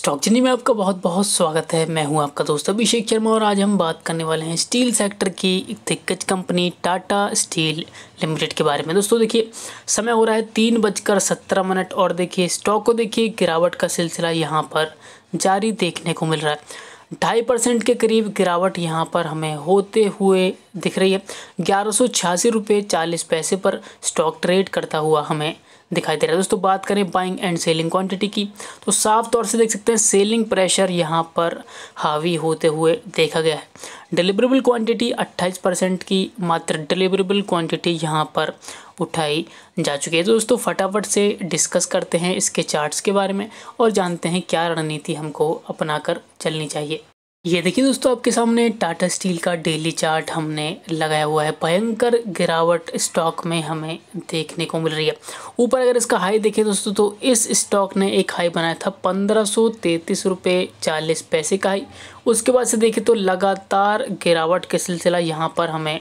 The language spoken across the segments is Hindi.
स्टॉक चिन्नी में आपका बहुत बहुत स्वागत है मैं हूं आपका दोस्त अभिषेक शर्मा और आज हम बात करने वाले हैं स्टील सेक्टर की एक दिग्गज कंपनी टाटा स्टील लिमिटेड के बारे में दोस्तों देखिए समय हो रहा है तीन बजकर सत्रह मिनट और देखिए स्टॉक को देखिए गिरावट का सिलसिला यहाँ पर जारी देखने को मिल रहा है ढाई परसेंट के करीब गिरावट यहाँ पर हमें होते हुए दिख रही है ग्यारह सौ छियासी रुपये चालीस पैसे पर स्टॉक ट्रेड करता हुआ हमें दिखाई दे रहा है दोस्तों बात करें बाइंग एंड सेलिंग क्वांटिटी की तो साफ तौर से देख सकते हैं सेलिंग प्रेशर यहाँ पर हावी होते हुए देखा गया है डिलीवरेबल क्वांटिटी 28 परसेंट की मात्र डिलीवरेबल क्वांटिटी यहाँ पर उठाई जा चुकी है तो दोस्तों फटाफट से डिस्कस करते हैं इसके चार्ट्स के बारे में और जानते हैं क्या रणनीति हमको अपना चलनी चाहिए ये देखिए दोस्तों आपके सामने टाटा स्टील का डेली चार्ट हमने लगाया हुआ है भयंकर गिरावट स्टॉक में हमें देखने को मिल रही है ऊपर अगर इसका हाई देखें दोस्तों तो इस स्टॉक ने एक हाई बनाया था पंद्रह सौ तैंतीस रुपये चालीस पैसे का हाई उसके बाद से देखें तो लगातार गिरावट का सिलसिला यहाँ पर हमें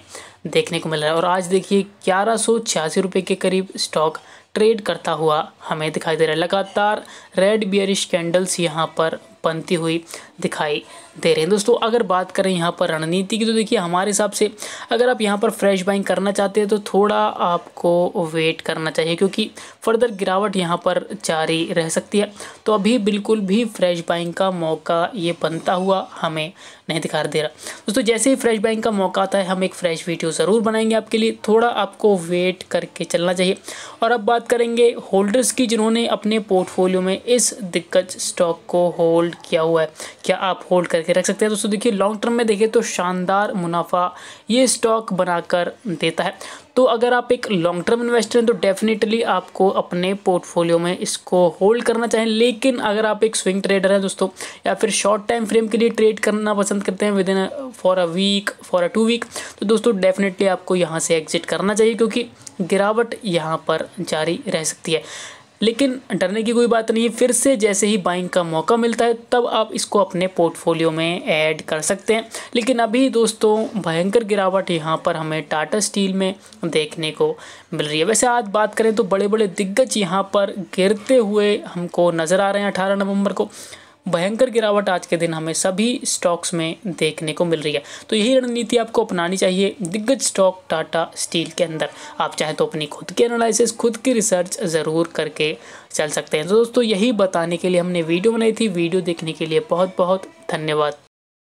देखने को मिल रहा है और आज देखिए ग्यारह सौ छियासी रुपये के करीब स्टॉक ट्रेड करता हुआ हमें दिखाई दे रहा है लगातार रेड बियरिश कैंडल्स यहाँ पर बनती हुई दिखाई दे रहे हैं दोस्तों अगर बात करें यहाँ पर रणनीति की तो देखिए हमारे हिसाब से अगर आप यहाँ पर फ्रेश बाइंग करना चाहते हैं तो थोड़ा आपको वेट करना चाहिए क्योंकि फर्दर गिरावट यहाँ पर जारी रह सकती है तो अभी बिल्कुल भी फ्रेश बाइंग का मौका ये बनता हुआ हमें नहीं दिखा दे रहा दोस्तों जैसे ही फ्रेश बाइंग का मौका आता है हम एक फ्रेश वीडियो ज़रूर बनाएंगे आपके लिए थोड़ा आपको वेट करके चलना चाहिए और अब बात बात करेंगे होल्डर्स की जिन्होंने अपने पोर्टफोलियो में इस दिग्गज स्टॉक को होल्ड किया हुआ है क्या आप होल्ड करके रख सकते हैं दोस्तों देखिए लॉन्ग टर्म में देखें तो शानदार मुनाफा ये स्टॉक बनाकर देता है तो अगर आप एक लॉन्ग टर्म इन्वेस्टर हैं तो डेफिनेटली आपको अपने पोर्टफोलियो में इसको होल्ड करना चाहिए लेकिन अगर आप एक स्विंग ट्रेडर हैं दोस्तों या फिर शॉर्ट टाइम फ्रेम के लिए ट्रेड करना पसंद करते हैं within for a week for a two week तो दोस्तों डेफिनेटली आपको यहाँ से एग्जिट करना चाहिए क्योंकि गिरावट यहाँ पर जारी जारी रह सकती है लेकिन डरने की कोई बात नहीं फिर से जैसे ही बाइंग का मौका मिलता है तब आप इसको अपने पोर्टफोलियो में ऐड कर सकते हैं लेकिन अभी दोस्तों भयंकर गिरावट यहाँ पर हमें टाटा स्टील में देखने को मिल रही है वैसे आज बात करें तो बड़े बड़े दिग्गज यहाँ पर गिरते हुए हमको नज़र आ रहे हैं अठारह नवम्बर को भयंकर गिरावट आज के दिन हमें सभी स्टॉक्स में देखने को मिल रही है तो यही रणनीति आपको अपनानी चाहिए दिग्गज स्टॉक टाटा स्टील के अंदर आप चाहें तो अपनी खुद की एनालिसिस खुद की रिसर्च ज़रूर करके चल सकते हैं तो दोस्तों यही बताने के लिए हमने वीडियो बनाई थी वीडियो देखने के लिए बहुत बहुत धन्यवाद